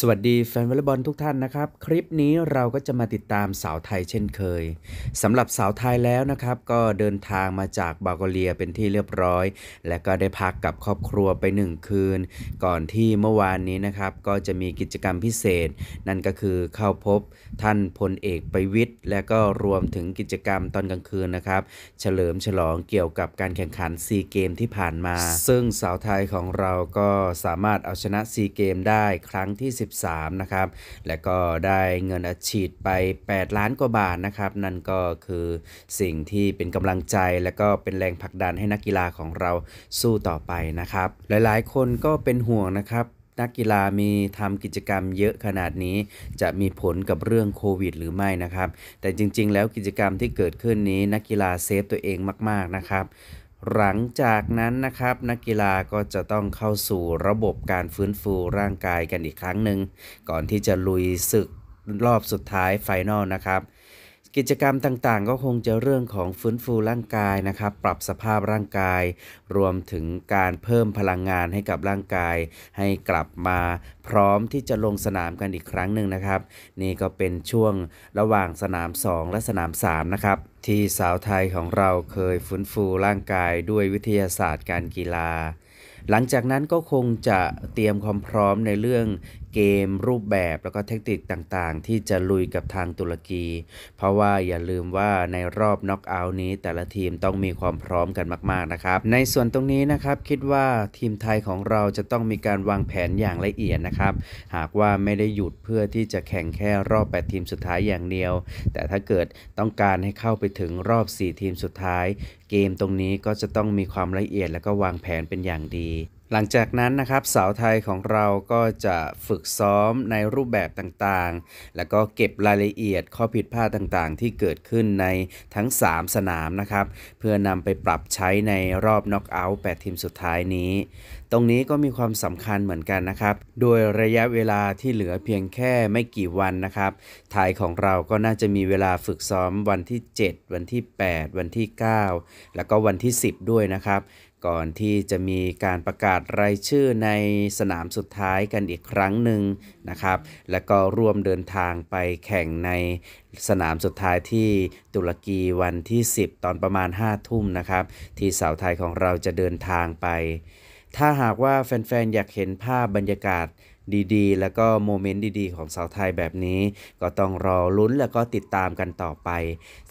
สวัสดี แฟนวอลเลย์บอล ทุกท่านนะครับ คลิปนี้เราก็จะมาติดตามสาวไทยเช่นเคย สำหรับสาวไทยแล้วนะครับ ก็เดินทางมาจากบาโกเลีย เป็นที่เรียบร้อย และก็ได้พักกับครอบครัวไป1คืน ก่อนที่เมื่อวานนี้นะครับ ก็จะมีกิจกรรมพิเศษ นั่นก็คือเข้าพบท่านพลเอกประวิทย์และก็รวมถึงกิจกรรมตอนกลางคืนนะครับเฉลิมฉลองเกี่ยวกับการแข่งขันซีเกมที่ผ่านมาซึ่งสาวไทยของเราก็สามารถเอาชนะซีเกมได้ครั้งที่2013นะครับ และก็ได้เงินอัดฉีดไป 8 ล้านกว่าบาทนะครับ นั่นก็คือสิ่งที่เป็นกำลังใจและก็เป็นแรงผลักดันให้นักกีฬาของเราสู้ต่อไปนะครับ หลายๆ คนก็เป็นห่วงนะครับ นักกีฬามีทำกิจกรรมเยอะขนาดนี้จะมีผลกับเรื่องโควิด หรือไม่นะครับ แต่จริงๆ แล้วกิจกรรมที่เกิดขึ้นนี้นักกีฬาเซฟตัวเองมากๆนะครับหลังจากนั้นนะครับ นักกีฬาก็จะต้องเข้าสู่ระบบการฟื้นฟูร่างกายกันอีกครั้งหนึ่งก่อนที่จะลุยศึกรอบสุดท้ายไฟนอลนะครับกิจกรรมต่างๆ ก็คงจะเรื่องของฟื้นฟูร่างกายนะครับ ปรับสภาพร่างกาย รวมถึงการเพิ่มพลังงานให้กับร่างกาย ให้กลับมาพร้อมที่จะลงสนามกันอีกครั้งหนึ่งนะครับ นี่ก็เป็นช่วงระหว่างสนาม2และสนาม3นะครับ ที่สาวไทยของเราเคยฟื้นฟูร่างกายด้วยวิทยาศาสตร์การกีฬา หลังจากนั้นก็คงจะเตรียมความพร้อมในเรื่องเกม รูปแบบแล้วก็เทคนิคต่างๆ ที่จะลุยกับทางตุรกี เพราะว่าอย่าลืมว่าในรอบน็อกเอาท์นี้ แต่ละทีมต้องมีความพร้อมกันมาก ๆ นะครับ ในส่วนตรงนี้นะครับ คิดว่าทีมไทยของเราจะต้องมีการวางแผนอย่างละเอียดนะครับ หากว่าไม่ได้หยุดเพื่อที่จะแข่งแค่รอบ 8 ทีมสุดท้ายอย่างเดียว แต่ถ้าเกิดต้องการให้เข้าไปถึงรอบ 4 ทีมสุดท้าย เกมตรงนี้ก็จะต้องมีความละเอียดและก็วางแผนเป็นอย่างดีหลังจากนั้นนะครับสาวไทยของเราก็จะฝึกซ้อมในรูปแบบต่างๆ แล้วก็เก็บรายละเอียดข้อผิดพลาดต่างๆ ที่เกิดขึ้นในทั้ง 3 สนามนะครับ เพื่อนำไปปรับใช้ในรอบน็อกเอาท์8ทีมสุดท้ายนี้ ตรงนี้ก็มีความสำคัญเหมือนกันนะครับ โดยระยะเวลาที่เหลือเพียงแค่ไม่กี่วันนะครับ ไทยของเราก็น่าจะมีเวลาฝึกซ้อมวันที่ 7 วันที่ 8 วันที่ 9 แล้วก็วันที่ 10 ด้วยนะครับก่อนที่จะมีการประกาศรายชื่อในสนามสุดท้ายกันอีกครั้งหนึ่งนะครับ และก็ร่วมเดินทางไปแข่งในสนามสุดท้ายที่ตุรกีวันที่ 10 ตอนประมาณ 5 ทุ่มนะครับ ที่สาวไทยของเราจะเดินทางไปถ้าหากว่าแฟนๆ อยากเห็นภาพบรรยากาศดีๆ แล้วก็โมเมนต์ดีๆ ของสาวไทยแบบนี้ ก็ต้องรอลุ้นแล้วก็ติดตามกันต่อไป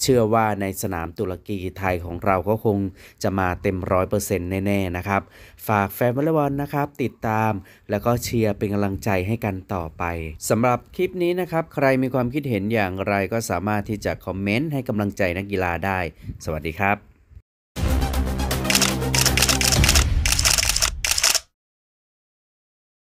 เชื่อว่าในสนามตุรกีไทยของเราก็คงจะมาเต็มร้อยเปอร์เซ็นต์แน่ๆนะครับ ฝากแฟนวอลเลย์บอลนะครับ ติดตาม แล้วก็เชียร์เป็นกำลังใจให้กันต่อไปสำหรับคลิปนี้นะครับ ใครมีความคิดเห็นอย่างไรก็สามารถที่จะคอมเมนต์ให้กำลังใจนักกีฬาได้ สวัสดีครับ